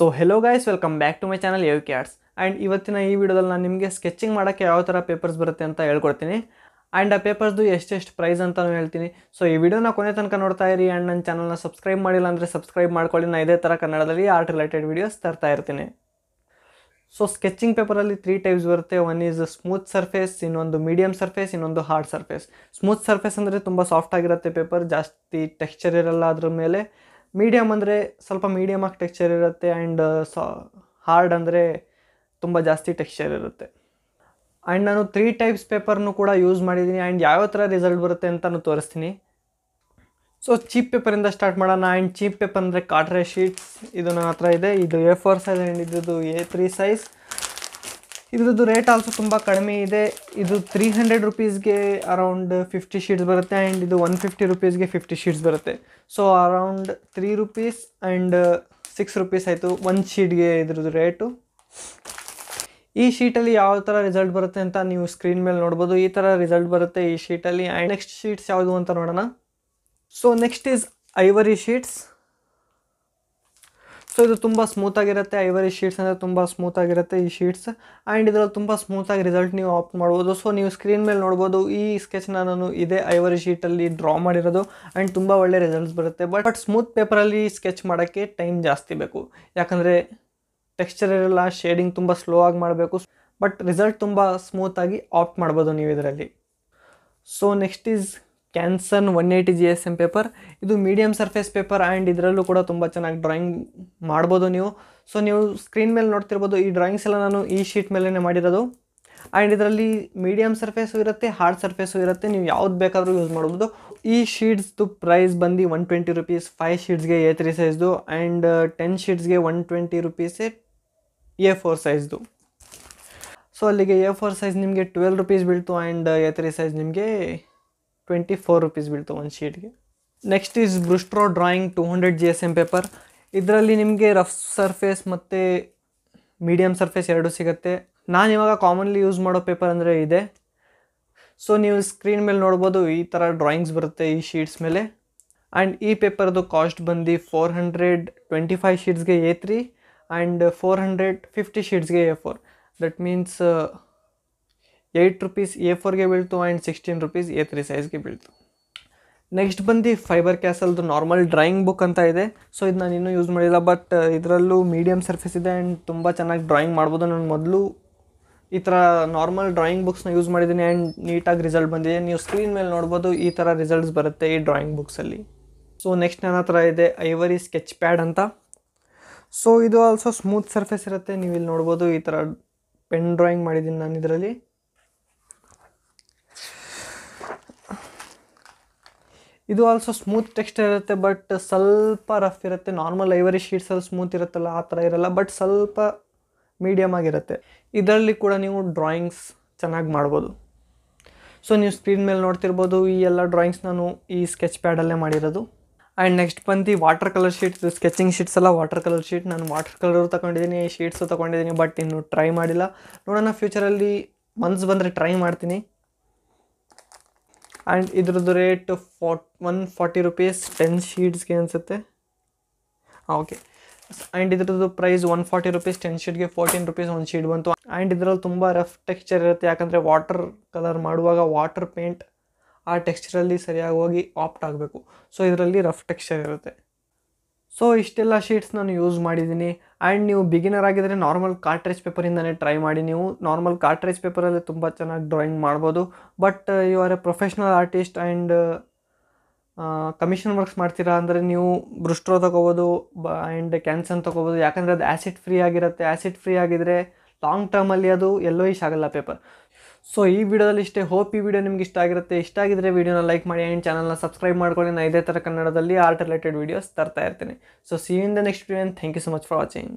so hello guys welcome back to my channel U K and ಇವತ್ತಿನ ಈ ವಿಡಿಯೋದಲ್ಲಿ ನಾನು ನಿಮಗೆ ಸ್ಕೆಚಿಂಗ್ ಮಾಡೋಕ್ಕೆ ಯಾವ ಥರ ಪೇಪರ್ಸ್ ಬರುತ್ತೆ ಅಂತ ಹೇಳ್ಕೊಡ್ತೀನಿ ಆ್ಯಂಡ್ ಆ ಪೇಪರ್ಸ್ದು ಎಷ್ಟೆಷ್ಟು ಪ್ರೈಸ್ ಅಂತಲೂ ಹೇಳ್ತೀನಿ ಸೊ ಈ ವಿಡಿಯೋನ ಕೊನೆ ತನಕ ನೋಡ್ತಾ ಇರಿ ಆ್ಯಂಡ್ ನನ್ನ ಚಾನಲ್ನ ಸಬ್ಸ್ಕ್ರೈಬ್ ಮಾಡಿಲ್ಲ ಅಂದರೆ ಸಬ್ಸ್ಕ್ರೈಬ್ ಮಾಡ್ಕೊಳ್ಳಿ ನಾನು ಇದೇ ಥರ ಕನ್ನಡದಲ್ಲಿ ಆರ್ಟ್ ರಿಲೇಟೆಡ್ ವೀಡಿಯೋಸ್ ತರ್ತಾ ಇರ್ತೀನಿ ಸೊ ಸ್ಕೆಚಿಂಗ್ ಪೇಪರಲ್ಲಿ ತ್ರೀ ಟೈಪ್ಸ್ ಬರುತ್ತೆ ಒನ್ ಈಸ್ ಸ್ಮೂತ್ ಸರ್ಫೇಸ್ ಇನ್ನೊಂದು ಮೀಡಿಯಮ್ ಸರ್ಫೇಸ್ ಇನ್ನೊಂದು ಹಾರ್ಡ್ ಸರ್ಫೇಸ್ ಸ್ಮೂತ್ ಸರ್ಫೇಸ್ ಅಂದರೆ ತುಂಬ ಸಾಫ್ಟ್ ಆಗಿರುತ್ತೆ ಪೇಪರ್ ಜಾಸ್ತಿ ಟೆಕ್ಸ್ಚರ್ ಇರಲ್ಲ ಅದ್ರ ಮೇಲೆ ಮೀಡಿಯಮ್ ಅಂದರೆ ಸ್ವಲ್ಪ ಮೀಡಿಯಮ್ ಆಗಿ ಟೆಕ್ಸ್ಚರ್ ಇರುತ್ತೆ ಆ್ಯಂಡ್ ಸಾ uh, ಹಾರ್ಡ್ ಅಂದರೆ ತುಂಬ ಜಾಸ್ತಿ ಟೆಕ್ಸ್ಚರ್ ಇರುತ್ತೆ ಆ್ಯಂಡ್ ನಾನು ತ್ರೀ ಟೈಪ್ಸ್ ಪೇಪರ್ನು ಕೂಡ ಯೂಸ್ ಮಾಡಿದ್ದೀನಿ ಆ್ಯಂಡ್ ಯಾವ ಥರ ರಿಸಲ್ಟ್ ಬರುತ್ತೆ ಅಂತಲೂ ತೋರಿಸ್ತೀನಿ ಸೊ ಚೀಪ್ ಪೇಪರಿಂದ ಸ್ಟಾರ್ಟ್ ಮಾಡೋಣ ಆ್ಯಂಡ್ ಚೀಪ್ ಪೇಪರ್ ಅಂದರೆ ಕಾಟ್ರೆ ಶೀಟ್ಸ್ ಇದು ನನ್ನ ಹತ್ರ ಇದೆ ಇದು ಎ ಫೋರ್ ಸೈಜ್ ಆ್ಯಂಡ್ ಇದ್ದು ಎ ತ್ರೀ ಸೈಜ್ ಇದ್ರದ್ದು ರೇಟ್ ಆಲ್ಸೋ ತುಂಬ ಕಡಿಮೆ ಇದೆ ಇದು ತ್ರೀ ಹಂಡ್ರೆಡ್ ರುಪೀಸ್ಗೆ ಅರೌಂಡ್ ಫಿಫ್ಟಿ ಶೀಟ್ಸ್ ಬರುತ್ತೆ ಆ್ಯಂಡ್ ಇದು ಒನ್ ಫಿಫ್ಟಿ ರುಪೀಸ್ಗೆ ಫಿಫ್ಟಿ ಶೀಟ್ಸ್ ಬರುತ್ತೆ so around three rupees and six rupees ಆಯಿತು ಒನ್ ಶೀಟ್ಗೆ ಇದ್ರದ್ದು ರೇಟು ಈ ಶೀಟಲ್ಲಿ ಯಾವ ಥರ ರಿಸಲ್ಟ್ ಬರುತ್ತೆ ಅಂತ ನೀವು ಸ್ಕ್ರೀನ್ ಮೇಲೆ ನೋಡ್ಬೋದು ಈ ಥರ ರಿಸಲ್ಟ್ ಬರುತ್ತೆ ಈ ಶೀಟಲ್ಲಿ ಆ್ಯಂಡ್ ನೆಕ್ಸ್ಟ್ ಶೀಟ್ಸ್ ಯಾವುದು ಅಂತ ನೋಡೋಣ so next is ivory sheets so ಇದು ತುಂಬ ಸ್ಮೂತಾಗಿರುತ್ತೆ ಐವರಿ ಶೀಟ್ಸ್ ಅಂದರೆ ತುಂಬ ಸ್ಮೂತಾಗಿರುತ್ತೆ ಈ ಶೀಟ್ಸ್ ಆ್ಯಂಡ್ ಇದರಲ್ಲಿ ತುಂಬ ಸ್ಮೂತಾಗಿ ರಿಸಲ್ಟ್ ನೀವು ಆಪ್ ಮಾಡ್ಬೋದು ಸೊ ನೀವು ಸ್ಕ್ರೀನ್ ಮೇಲೆ ನೋಡ್ಬೋದು ಈ ಸ್ಕೆಚ್ನ ನಾನು ಇದೇ ಐವರಿ ಶೀಟಲ್ಲಿ ಡ್ರಾ ಮಾಡಿರೋದು ಆ್ಯಂಡ್ ತುಂಬ ಒಳ್ಳೆ ರಿಸಲ್ಟ್ಸ್ ಬರುತ್ತೆ ಬಟ್ ಬಟ್ ಸ್ಮೂತ್ ಪೇಪರಲ್ಲಿ ಸ್ಕೆಚ್ ಮಾಡೋಕ್ಕೆ ಟೈಮ್ ಜಾಸ್ತಿ ಬೇಕು ಯಾಕಂದರೆ ಟೆಕ್ಸ್ಚರ್ ಇರಲ್ಲ ಶೇಡಿಂಗ್ ತುಂಬ ಸ್ಲೋ ಆಗಿ ಮಾಡಬೇಕು ಬಟ್ ರಿಸಲ್ಟ್ ತುಂಬ ಸ್ಮೂತಾಗಿ ಆಪ್ ಮಾಡ್ಬೋದು ನೀವು ಇದರಲ್ಲಿ so next is Canson one eighty G S M paper ಇದು ಮೀಡಿಯಮ್ ಸರ್ಫೇಸ್ ಪೇಪರ್ ಆ್ಯಂಡ್ ಇದರಲ್ಲೂ ಕೂಡ ತುಂಬ ಚೆನ್ನಾಗಿ ಡ್ರಾಯಿಂಗ್ ಮಾಡ್ಬೋದು ನೀವು ಸೊ ನೀವು ಸ್ಕ್ರೀನ್ ಮೇಲೆ ನೋಡ್ತಿರ್ಬೋದು ಈ ಡ್ರಾಯಿಂಗ್ಸ್ ಎಲ್ಲ ನಾನು ಈ ಶೀಟ್ ಮೇಲೇ ಮಾಡಿರೋದು ಆ್ಯಂಡ್ ಇದರಲ್ಲಿ ಮೀಡಿಯಮ್ ಸರ್ಫೇಸು ಇರುತ್ತೆ ಹಾರ್ಡ್ ಸರ್ಫೇಸು ಇರುತ್ತೆ ನೀವು ಯಾವ್ದು ಬೇಕಾದರೂ ಯೂಸ್ ಮಾಡ್ಬೋದು ಈ ಶೀಟ್ಸ್ದು ಪ್ರೈಸ್ ಬಂದು ಒನ್ ಟ್ವೆಂಟಿ ರುಪೀಸ್ ಫೈವ್ ಶೀಟ್ಸ್ಗೆ ಎ ತ್ರೀ ಸೈಜ್ದು ಆ್ಯಂಡ್ ಟೆನ್ ಶೀಟ್ಸ್ಗೆ ಒನ್ ಟ್ವೆಂಟಿ ರುಪೀಸೇ ಎ ಫೋರ್ ಸೈಜ್ದು ಸೊ ಅಲ್ಲಿಗೆ ಎ ಫೋರ್ ಸೈಜ್ ನಿಮಗೆ ಟ್ವೆಲ್ ರುಪೀಸ್ ಬೀಳ್ತು ಆ್ಯಂಡ್ ಎ ತ್ರೀ ಸೈಜ್ ನಿಮಗೆ ಟ್ವೆಂಟಿ ಫೋರ್ ರುಪೀಸ್ ಬೀಳ್ತು ಒಂದು ಶೀಟ್ಗೆ next is Brustro drawing two hundred G S M paper ಇದರಲ್ಲಿ ನಿಮಗೆ ರಫ್ ಸರ್ಫೇಸ್ ಮತ್ತು ಮೀಡಿಯಮ್ ಸರ್ಫೇಸ್ ಎರಡೂ ಸಿಗುತ್ತೆ ನಾನು ಇವಾಗ ಕಾಮನ್ಲಿ ಯೂಸ್ ಮಾಡೋ ಪೇಪರ್ ಅಂದರೆ ಇದೆ ಸೊ ನೀವು ಸ್ಕ್ರೀನ್ ಮೇಲೆ ನೋಡ್ಬೋದು ಈ ಥರ ಡ್ರಾಯಿಂಗ್ಸ್ ಬರುತ್ತೆ ಈ ಶೀಟ್ಸ್ ಮೇಲೆ ಆ್ಯಂಡ್ ಈ ಪೇಪರ್ದು ಕಾಸ್ಟ್ ಬಂದು ಫೋರ್ ಹಂಡ್ರೆಡ್ ಟ್ವೆಂಟಿ ಫೈವ್ ಶೀಟ್ಸ್ಗೆ A three and four hundred fifty ಶೀಟ್ಸ್ಗೆ A four that means eight rupees A ಫೋರ್ಗೆ ಬೀಳ್ತು and sixteen rupees A three ಸೈಜ್ಗೆ ಬೀಳ್ತು ನೆಕ್ಸ್ಟ್ ಬಂದು ಫೈಬರ್ ಕ್ಯಾಸಲ್ದು ನಾರ್ಮಲ್ ಡ್ರಾಯಿಂಗ್ ಬುಕ್ ಅಂತ ಇದೆ ಸೊ ಇದು ನಾನು ಇನ್ನೂ ಯೂಸ್ ಮಾಡಿಲ್ಲ ಬಟ್ ಇದರಲ್ಲೂ ಮೀಡಿಯಮ್ ಸರ್ಫೇಸ್ ಇದೆ ಆ್ಯಂಡ್ ತುಂಬ ಚೆನ್ನಾಗಿ ಡ್ರಾಯಿಂಗ್ ಮಾಡ್ಬೋದು ನಾನು ಮೊದಲು ಈ ಥರ ನಾರ್ಮಲ್ ಡ್ರಾಯಿಂಗ್ ಬುಕ್ಸ್ನ ಯೂಸ್ ಮಾಡಿದ್ದೀನಿ ಆ್ಯಂಡ್ ನೀಟಾಗಿ ರಿಸಲ್ಟ್ ಬಂದಿದೆ ನೀವು ಸ್ಕ್ರೀನ್ ಮೇಲೆ ನೋಡ್ಬೋದು ಈ ಥರ ರಿಸಲ್ಟ್ಸ್ ಬರುತ್ತೆ ಈ ಡ್ರಾಯಿಂಗ್ ಬುಕ್ಸಲ್ಲಿ ಸೊ ನೆಕ್ಸ್ಟ್ ನನ್ನ ಹತ್ರ ಇದೆ ಐವರಿ ಸ್ಕೆಚ್ ಪ್ಯಾಡ್ ಅಂತ ಸೊ ಇದು ಆಲ್ಸೋ ಸ್ಮೂತ್ ಸರ್ಫೇಸ್ ಇರುತ್ತೆ ನೀವು ಇಲ್ಲಿ ನೋಡ್ಬೋದು ಈ ಥರ ಪೆನ್ ಡ್ರಾಯಿಂಗ್ ಮಾಡಿದ್ದೀನಿ ನಾನು ಇದರಲ್ಲಿ ಇದು ಆಲ್ಸೋ ಸ್ಮೂತ್ ಟೆಕ್ಸ್ಟರ್ ಇರುತ್ತೆ ಬಟ್ ಸ್ವಲ್ಪ ರಫ್ ಇರುತ್ತೆ ನಾರ್ಮಲ್ ಐವರಿ ಶೀಟ್ಸಲ್ಲಿ ಸ್ಮೂತ್ ಇರುತ್ತಲ್ಲ ಆ ಥರ ಇರಲ್ಲ ಬಟ್ ಸ್ವಲ್ಪ ಮೀಡಿಯಮ್ ಆಗಿರುತ್ತೆ ಇದರಲ್ಲಿ ಕೂಡ ನೀವು ಡ್ರಾಯಿಂಗ್ಸ್ ಚೆನ್ನಾಗಿ ಮಾಡ್ಬೋದು ಸೊ ನೀವು ಸ್ಕ್ರೀನ್ ಮೇಲೆ ನೋಡ್ತಿರ್ಬೋದು ಈ ಎಲ್ಲ ಡ್ರಾಯಿಂಗ್ಸ್ ನಾನು ಈ ಸ್ಕೆಚ್ ಪ್ಯಾಡಲ್ಲೇ ಮಾಡಿರೋದು ಆ್ಯಂಡ್ ನೆಕ್ಸ್ಟ್ ಬಂದು water colour sheets sketching sheets ಎಲ್ಲ ವಾಟರ್ ಕಲರ್ ಶೀಟ್ ನಾನು ವಾಟರ್ ಕಲರು ತೊಗೊಂಡಿದ್ದೀನಿ ಶೀಟ್ಸು ತೊಗೊಂಡಿದ್ದೀನಿ ಬಟ್ ಇನ್ನೂ ಟ್ರೈ ಮಾಡಿಲ್ಲ ನೋಡೋಣ ಫ್ಯೂಚರಲ್ಲಿ ಮನ್ಸು ಬಂದರೆ ಟ್ರೈ ಮಾಡ್ತೀನಿ ಆ್ಯಂಡ್ ಇದ್ರದ್ದು ರೇಟ್ ಫಾಟ್ ಒನ್ ಫಾರ್ಟಿ ರುಪೀಸ್ ಟೆನ್ ಶೀಟ್ಸ್ಗೆ ಅನಿಸುತ್ತೆ ಹಾಂ ಓಕೆ ಆ್ಯಂಡ್ ಇದ್ರದ್ದು price one forty rupees ten ಶೀಟ್ಗೆ ಫೋರ್ಟೀನ್ ರುಪೀಸ್ ಒಂದು ಶೀಟ್ ಬಂತು ಆ್ಯಂಡ್ ಇದರಲ್ಲಿ ತುಂಬ ರಫ್ ಟೆಕ್ಸ್ಚರ್ ಇರುತ್ತೆ ಯಾಕಂದರೆ ವಾಟರ್ ಕಲರ್ ಮಾಡುವಾಗ ವಾಟರ್ ಪೇಂಟ್ ಆ ಟೆಕ್ಸ್ಚರಲ್ಲಿ ಸರಿಯಾಗಿ ಹೋಗಿ ಆಪ್ಟ್ ಆಗಬೇಕು ಸೊ ಇದರಲ್ಲಿ ರಫ್ ಟೆಕ್ಸ್ಚರ್ ಇರುತ್ತೆ ಸೊ ಇಷ್ಟೆಲ್ಲ ಶೀಟ್ಸ್ ನಾನು ಯೂಸ್ ಮಾಡಿದ್ದೀನಿ ಆ್ಯಂಡ್ ನೀವು ಬಿಗಿನರ್ ಆಗಿದರೆ ನಾರ್ಮಲ್ ಕಾಟ್ರೇಜ್ ಪೇಪರಿಂದನೇ ಟ್ರೈ ಮಾಡಿ ನೀವು ನಾರ್ಮಲ್ ಕಾರ್ಟ್ರೇಜ್ ಪೇಪರಲ್ಲಿ ತುಂಬ ಚೆನ್ನಾಗಿ ಡ್ರಾಯಿಂಗ್ ಮಾಡ್ಬೋದು but you are a professional artist and commission works ಮಾಡ್ತೀರಾ ಅಂದರೆ ನೀವು ಬೃಷ್ಟ್ರೋ ತೊಗೋಬೋದು ಬ ಆ್ಯಂಡ್ ಕ್ಯಾನ್ಸನ್ ತೊಗೋಬೋದು ಯಾಕಂದರೆ ಅದು ಆ್ಯಸಿಡ್ ಫ್ರೀ ಆಗಿರುತ್ತೆ ಆ್ಯಸಿಡ್ ಫ್ರೀ ಆಗಿದ್ದರೆ ಲಾಂಗ್ ಟರ್ಮಲ್ಲಿ ಅದು ಎಲ್ಲೋ ಇಶ್ ಆಗಲ್ಲ ಪೇಪರ್ ಸೊ ಈ ವಿಡಿಯೋದಲ್ಲಿ ಇಷ್ಟೇ ಹೋಪ್ ಈ ವಿಡಿಯೋ ನಿಮ್ಗೆ ಇಷ್ಟ ಆಗಿರುತ್ತೆ ಇಷ್ಟ ಆಗಿದ್ರೆ ವಿಡಿಯೋನ ಲೈಕ್ ಮಾಡಿ ಆ್ಯಂಡ್ ಚಾನಲ್ನ ಸಬ್ಸ್ಕ್ರೈಬ್ ಮಾಡ್ಕೊಳ್ಳಿ ನಾನು ಇದೇ ಥರ ಕನ್ನಡದಲ್ಲಿ ಆರ್ಟ್ ರಿಲೇಟೆಡ್ ವೀಡಿಯೋಸ್ ತರ್ತಾ ಇರ್ತೀನಿ so see in the next video and thank you so much for watching